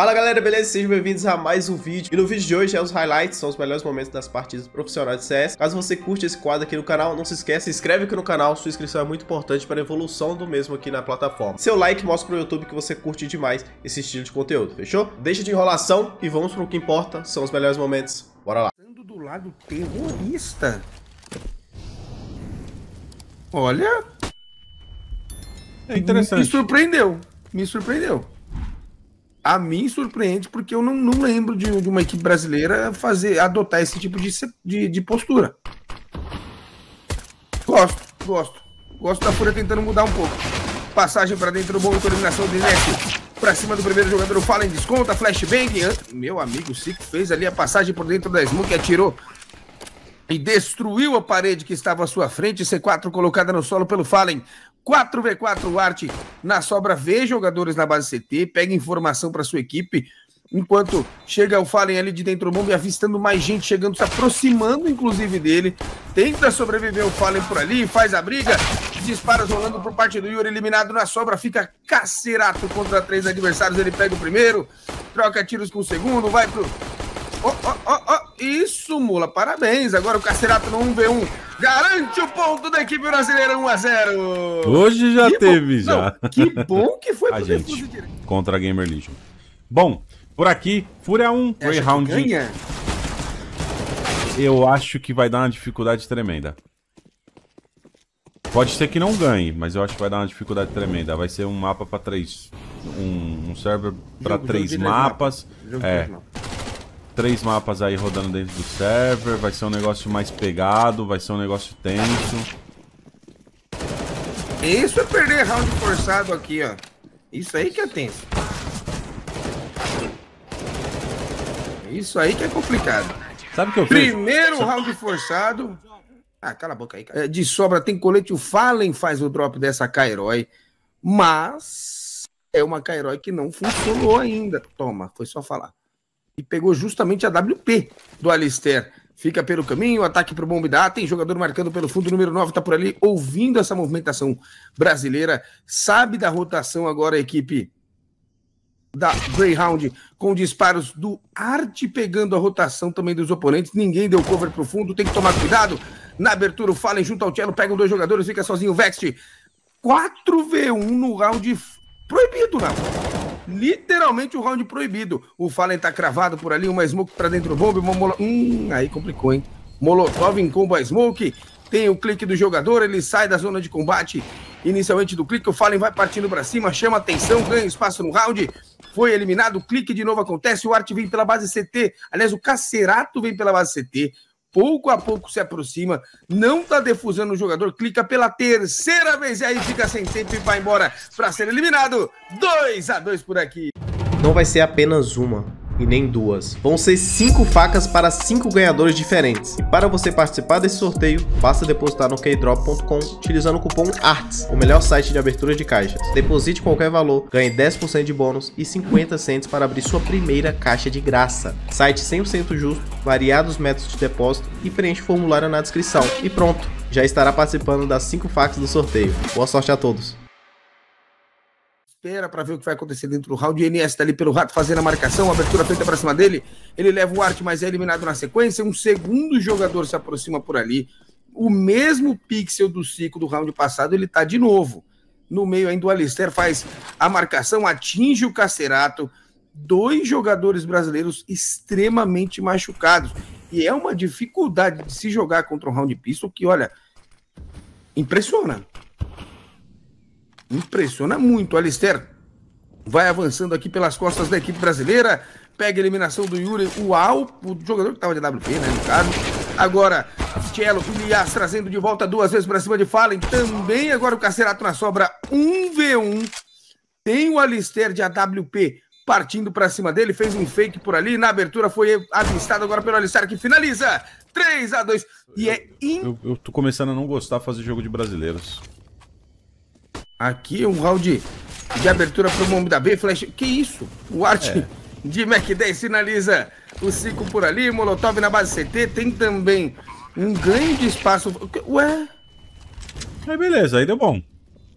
Fala galera, beleza? Sejam bem-vindos a mais um vídeo. E no vídeo de hoje é os highlights, são os melhores momentos das partidas profissionais de CS. Caso você curte esse quadro aqui no canal, não se esqueça, se inscreve aqui no canal, sua inscrição é muito importante para a evolução do mesmo aqui na plataforma. Seu like mostra pro YouTube que você curte demais esse estilo de conteúdo, fechou? Deixa de enrolação e vamos pro que importa, são os melhores momentos. Bora lá. Do lado terrorista. Olha. É interessante. Me surpreendeu. Me surpreendeu a mim surpreende porque eu não, não lembro de, de, uma equipe brasileira fazer adotar esse tipo de, de, de, postura. Gosto, gosto. Gosto da Fúria tentando mudar um pouco. Passagem para dentro do bom, eliminação do Zé. Para cima do primeiro jogador, o Fallen desconta, flashbang. Meu amigo Sico fez ali a passagem por dentro da Smoke, atirou e destruiu a parede que estava à sua frente. C4 colocada no solo pelo Fallen. 4v4 Arte na sobra, vê jogadores na base CT, pega informação para sua equipe, enquanto chega o Fallen ali de dentro do mundo e avistando mais gente chegando, se aproximando inclusive dele, tenta sobreviver o Fallen por ali, faz a briga, disparos rolando por parte do Yuri, eliminado na sobra, fica cacerato contra três adversários, ele pega o primeiro, troca tiros com o segundo, vai pro... Oh, oh, oh, isso, Mula, parabéns. Agora o Cacerato no 1v1 garante o ponto da equipe brasileira 1x0. Hoje já que teve, bom, já. Não, que bom que foi a gente contra a Gamer Legion. Bom, por aqui, Fúria 1, é, Greyhound. Ganha. Eu acho que vai dar uma dificuldade tremenda. Pode ser que não ganhe, mas eu acho que vai dar uma dificuldade tremenda. Vai ser um mapa para três. Um, um server para três mapas. Três é. mapas. É três mapas aí rodando dentro do server. Vai ser um negócio mais pegado, vai ser um negócio tenso. Isso é perder round forçado aqui, ó. Isso aí que é tenso. Isso aí que é complicado. Sabe o que eu fiz? Primeiro round forçado. Ah, cala a boca aí, cara. É, de sobra tem colete. O Fallen faz o drop dessa Kairói. Mas é uma Kairói que não funcionou ainda. Toma, foi só falar e pegou justamente a WP do Alistair. Fica pelo caminho, ataque para o Bombe da tem jogador marcando pelo fundo, número 9 está por ali, ouvindo essa movimentação brasileira, sabe da rotação agora a equipe da Greyhound, com disparos do Arte pegando a rotação também dos oponentes, ninguém deu cover para fundo, tem que tomar cuidado, na abertura o Fallen junto ao Cello, pegam dois jogadores, fica sozinho o Vext, 4v1 no round proibido, não literalmente o um round proibido. O Fallen tá cravado por ali, uma smoke pra dentro do bomb, uma Hum, aí complicou, hein? Molotov em combo a smoke, tem o clique do jogador, ele sai da zona de combate inicialmente do clique, o Fallen vai partindo para cima, chama atenção, ganha espaço no round, foi eliminado, clique de novo acontece, o Art vem pela base CT, aliás, o Cacerato vem pela base CT, pouco a pouco se aproxima, não tá defusando o jogador, clica pela terceira vez e aí fica sem tempo e vai embora para ser eliminado. 2 a 2 por aqui. Não vai ser apenas uma, e nem duas. Vão ser cinco facas para cinco ganhadores diferentes. E para você participar desse sorteio, basta depositar no keydrop.com utilizando o cupom ARTS, o melhor site de abertura de caixas. Deposite qualquer valor, ganhe 10% de bônus e 50 centos para abrir sua primeira caixa de graça. Site 100% justo, variados métodos de depósito e preenche o formulário na descrição. E pronto, já estará participando das cinco facas do sorteio. Boa sorte a todos! espera para ver o que vai acontecer dentro do round. O INS tá ali pelo rato fazendo a marcação, abertura feita para cima dele. Ele leva o arte, mas é eliminado na sequência. Um segundo jogador se aproxima por ali. O mesmo pixel do ciclo do round passado, ele tá de novo. No meio ainda o Alistair faz a marcação, atinge o Cacerato. Dois jogadores brasileiros extremamente machucados. E é uma dificuldade de se jogar contra um round pistol que, olha, impressiona. Impressiona muito. Alistair vai avançando aqui pelas costas da equipe brasileira. Pega a eliminação do Yuri Uau, o jogador que estava de WP, né, no caso. Agora, Cielo Ilias trazendo de volta duas vezes para cima de Fallen. Também agora o Cacerato na sobra 1v1. Tem o Alistair de AWP partindo para cima dele, fez um fake por ali, na abertura foi avistado agora pelo Alistair que finaliza 3 a 2 e eu, é... In... Eu, eu tô começando a não gostar de fazer jogo de brasileiros. Aqui um round de abertura para o da B. Flash. Que isso? O Art é. de Mac 10 sinaliza o 5 por ali. Molotov na base CT. Tem também um ganho de espaço. Ué? Aí beleza, aí deu bom.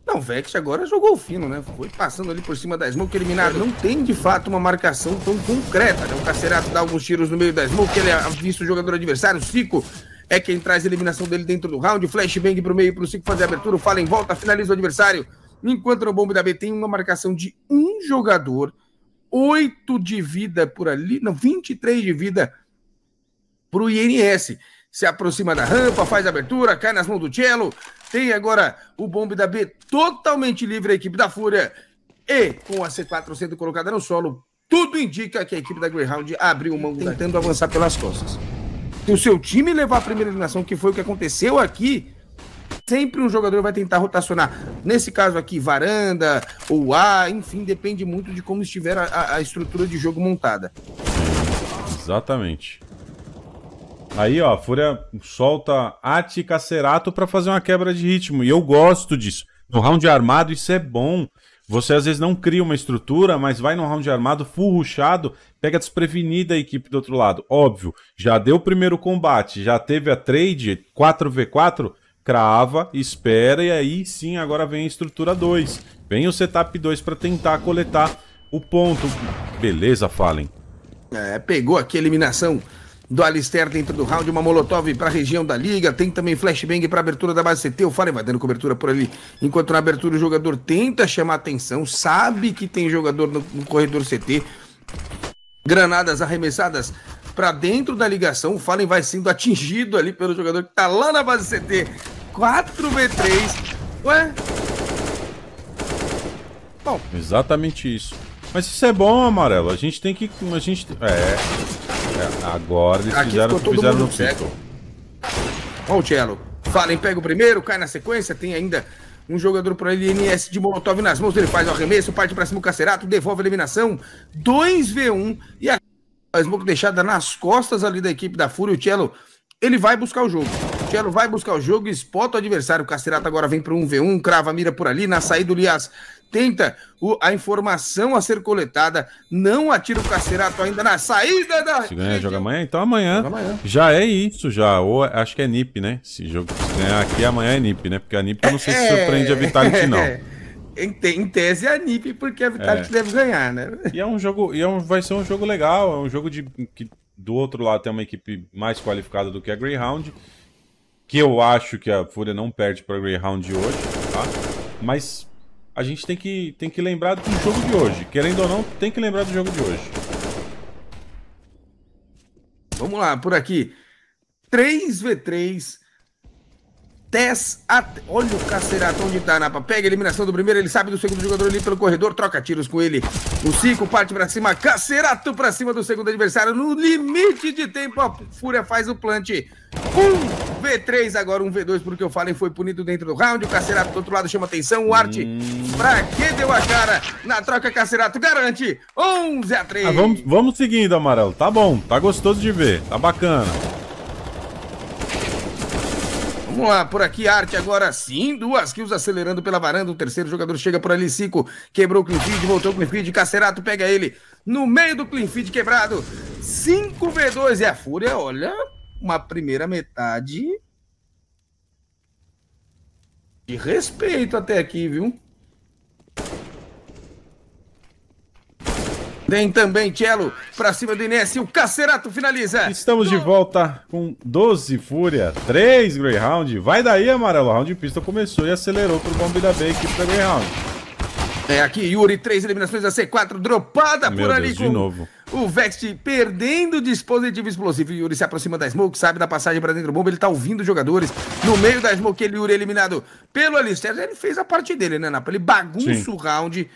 Não, o Vex agora jogou fino, né? Foi passando ali por cima da Smoke, eliminado. Não tem, de fato, uma marcação tão concreta, né? O Cacerato dá alguns tiros no meio da Smoke, ele avista o jogador adversário, o Cico é quem traz a eliminação dele dentro do round. Flashbang para o meio, para o cinco fazer a abertura. O Fala em volta, finaliza o adversário. Enquanto no bombe da B tem uma marcação de um jogador, oito de vida por ali, não, 23 de vida para o INS. Se aproxima da rampa, faz a abertura, cai nas mãos do Cello. Tem agora o bombe da B totalmente livre a equipe da Fúria. E com a C4 sendo colocada no solo, tudo indica que a equipe da Greyhound abriu mão tentando avançar pelas costas. Se o seu time levar a primeira eliminação, que foi o que aconteceu aqui, sempre um jogador vai tentar rotacionar. Nesse caso aqui, varanda ou ar, enfim, depende muito de como estiver a, a estrutura de jogo montada. Exatamente. Aí, ó, a Fúria solta Ati Cacerato para fazer uma quebra de ritmo. E eu gosto disso. No round armado, isso é bom. Você às vezes não cria uma estrutura, mas vai num round armado furruchado, pega desprevenida a equipe do outro lado. Óbvio, já deu o primeiro combate, já teve a trade 4v4, crava, espera e aí sim agora vem a estrutura 2. Vem o setup 2 para tentar coletar o ponto. Beleza, Fallen. É, pegou aqui a eliminação do Alistair dentro do round, uma Molotov para a região da liga, tem também flashbang para abertura da base CT, o Fallen vai dando cobertura por ali, enquanto na abertura o jogador tenta chamar atenção, sabe que tem jogador no, no corredor CT, granadas arremessadas para dentro da ligação, o Fallen vai sendo atingido ali pelo jogador que está lá na base CT, 4v3, ué? Bom. Exatamente isso. Mas isso é bom, Amarelo. A gente tem que. A gente, é. É, agora eles Aqui fizeram, fizeram no cego. Ó o Cello. Fallen pega o primeiro, cai na sequência, tem ainda um jogador para ele, MS de Molotov nas mãos, ele faz o arremesso, parte para cima o Cacerato, devolve a eliminação, 2v1 e a, a Smoke deixada nas costas ali da equipe da Fúria, o Cello, ele vai buscar o jogo. O Cello vai buscar o jogo, espota o adversário, o Cacerato agora vem para 1v1, crava a mira por ali, na saída, aliás, atenta a informação a ser coletada. Não atira o carcerato ainda na saída da. Se ganhar, joga amanhã? Então amanhã, amanhã, Já é isso, já. Ou acho que é NIP, né? Se jogo se ganhar aqui, amanhã é NIP, né? Porque a NIP eu não sei se é, surpreende a Vitality, é, não. Em, tese é a NIP, porque a Vitality é. deve ganhar, né? E é um jogo. E é um, vai ser um jogo legal, é um jogo de. Que, do outro lado tem uma equipe mais qualificada do que a Greyhound que eu acho que a Fúria não perde para Greyhound hoje, tá? Mas a gente tem que, tem que lembrar do jogo de hoje. Querendo ou não, tem que lembrar do jogo de hoje. Vamos lá, por aqui. 3v3 10 a Olha o cacerato onde tá, Napa. Pega a eliminação do primeiro, ele sabe do segundo jogador ali pelo corredor, troca tiros com ele. O 5 parte pra cima, cacerato pra cima do segundo adversário. No limite de tempo, a Fúria faz o plant. Um V3, agora um V2, porque eu falei, foi punido dentro do round. O Cacerato do outro lado chama atenção. O Arte, hum. pra que deu a cara? Na troca, Cacerato garante 11 a 3. Ah, vamos, vamos seguindo, Amarelo. Tá bom, tá gostoso de ver, tá bacana. Vamos lá, por aqui, arte agora sim. Duas kills acelerando pela varanda. O terceiro jogador chega por ali, Cico. Quebrou o feed, voltou o feed, Cacerato pega ele no meio do feed, quebrado. 5v2 e a Fúria, olha, uma primeira metade de respeito até aqui, viu? Vem também Cello pra cima do Inés e o Cacerato finaliza. Estamos de volta com 12 Fúria, 3 Greyhound. Vai daí, amarelo. O round de pista começou e acelerou pro da B, equipe da Greyhound. É aqui, Yuri, três eliminações da C4, dropada Meu por ali Deus, com... de novo. O Vext perdendo dispositivo explosivo. Yuri se aproxima da Smoke, sabe da passagem para dentro do bomba. Ele tá ouvindo os jogadores. No meio da Smoke, ele Yuri é eliminado pelo Alistair. Ele fez a parte dele, né, Napa? Ele bagunça Sim. o round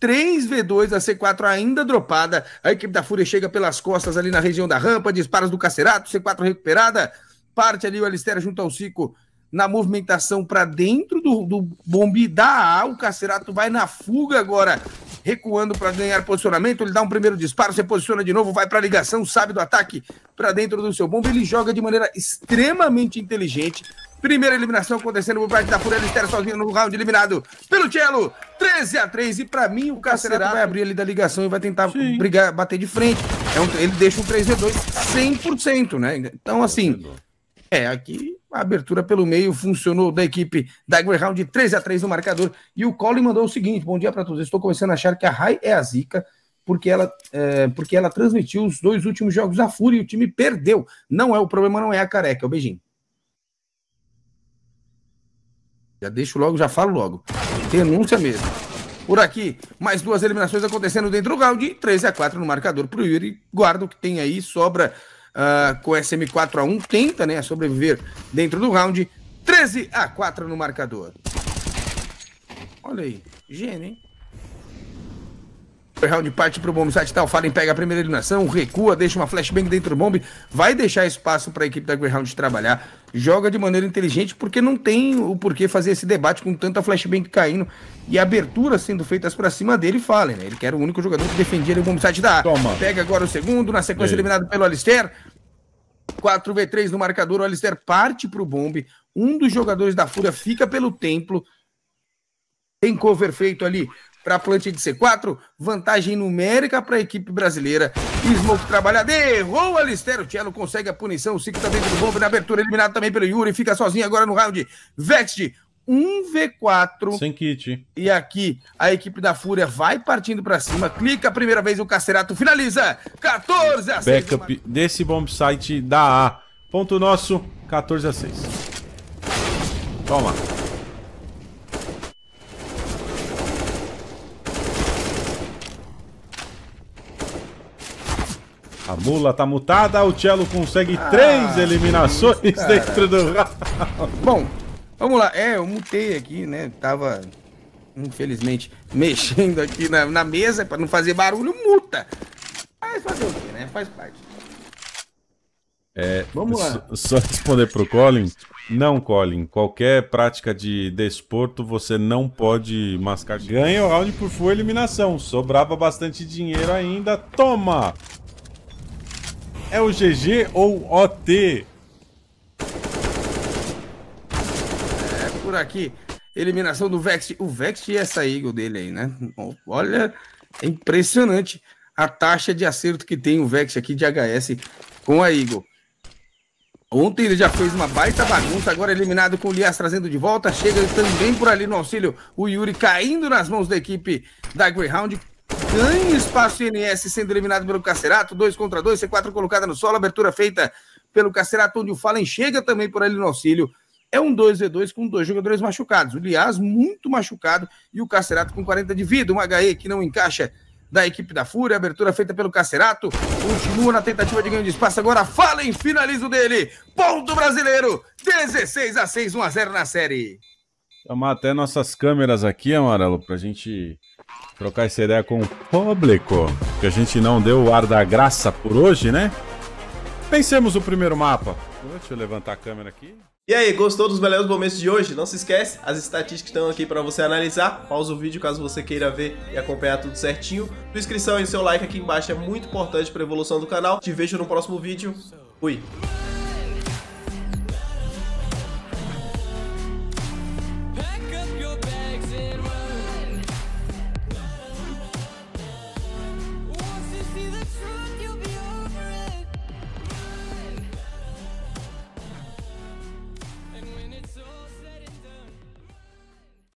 3 V2 da C4 ainda dropada. A equipe da Fúria chega pelas costas ali na região da rampa, disparos do Cacerato, C4 recuperada. Parte ali o Alistair junto ao Cico na movimentação para dentro do, do bombe da A. O Cacerato vai na fuga agora recuando para ganhar posicionamento, ele dá um primeiro disparo, se posiciona de novo, vai para a ligação, sabe do ataque para dentro do seu bombo. Ele joga de maneira extremamente inteligente. Primeira eliminação acontecendo por tá por ele Estera sozinho no round eliminado pelo Cielo. 13 a 3 e para mim o tá Cacerato vai abrir ali da ligação e vai tentar Sim. brigar, bater de frente. É um, ele deixa um 3 x 2 100%, né? Então assim, é aqui a abertura pelo meio funcionou da equipe da Greyhound de 3 a 3 no marcador. E o Colin mandou o seguinte: Bom dia para todos. Estou começando a achar que a Rai é a zica, porque ela, é, porque ela transmitiu os dois últimos jogos da Fúria e o time perdeu. Não é o problema, não é a careca. É o beijinho. Já deixo logo, já falo logo. Denúncia mesmo. Por aqui, mais duas eliminações acontecendo dentro do round, 13 a 4 no marcador para o Yuri. Guarda o que tem aí, sobra uh, com SM4 a 1, tenta né, sobreviver dentro do round. 13 a 4 no marcador. Olha aí, gênio, hein? round parte pro bomb site tal. Fallen pega a primeira eliminação, recua, deixa uma flashbang dentro do bomb, vai deixar espaço para a equipe da Greyhound trabalhar. Joga de maneira inteligente porque não tem o porquê fazer esse debate com tanta flashbang caindo e aberturas sendo feitas para cima dele. Fallen, né? Ele que era o único jogador que defendia o bomb site da A. Toma. Pega agora o segundo, na sequência Ei. eliminado pelo Alistair. 4v3 no marcador, o Alistair parte pro bomb. Um dos jogadores da Fúria fica pelo templo. Tem cover feito ali para a de C4, vantagem numérica para a equipe brasileira. Smoke trabalha, derrou Alistair, o Cello consegue a punição, o Cico tá também do bombe na abertura, eliminado também pelo Yuri, fica sozinho agora no round. Vexed, 1v4. Sem kit. E aqui a equipe da Fúria vai partindo para cima, clica a primeira vez, o Cacerato finaliza, 14 a 6. Backup uma... desse bombsite da A. Ponto nosso, 14 a 6. Toma. A mula tá mutada, o Cello consegue ah, três eliminações cara. dentro do round. Bom, vamos lá. É, eu mutei aqui, né? Tava, infelizmente, mexendo aqui na, na mesa para não fazer barulho, muta. Mas fazer o quê, né? Faz parte. É, vamos lá. Só responder pro Colin. Não, Colin, qualquer prática de desporto você não pode mascar. Ganha o round por full eliminação. Sobrava bastante dinheiro ainda. Toma! É o GG ou OT? É, por aqui. Eliminação do Vex. O Vex e é essa Eagle dele aí, né? Olha, é impressionante a taxa de acerto que tem o Vex aqui de HS com a Eagle. Ontem ele já fez uma baita bagunça, agora eliminado com o Lias trazendo de volta. Chega também por ali no auxílio o Yuri caindo nas mãos da equipe da Greyhound ganha espaço INS sendo eliminado pelo Cacerato, 2 contra 2, C4 colocada no solo, abertura feita pelo Cacerato, onde o Fallen chega também por ali no auxílio. É um 2v2 com dois jogadores machucados. O Lias muito machucado e o Cacerato com 40 de vida. Um HE que não encaixa da equipe da Fúria. Abertura feita pelo Cacerato. Continua na tentativa de ganho de espaço. Agora Fallen finaliza o dele. Ponto brasileiro. 16 a 6, 1 a 0 na série. Chamar até nossas câmeras aqui, Amarelo, pra gente Trocar essa ideia com o público, que a gente não deu o ar da graça por hoje, né? Pensemos o primeiro mapa. Deixa eu levantar a câmera aqui. E aí, gostou dos melhores momentos de hoje? Não se esquece, as estatísticas estão aqui para você analisar. Pausa o vídeo caso você queira ver e acompanhar tudo certinho. Sua inscrição e seu like aqui embaixo é muito importante para a evolução do canal. Te vejo no próximo vídeo. Fui!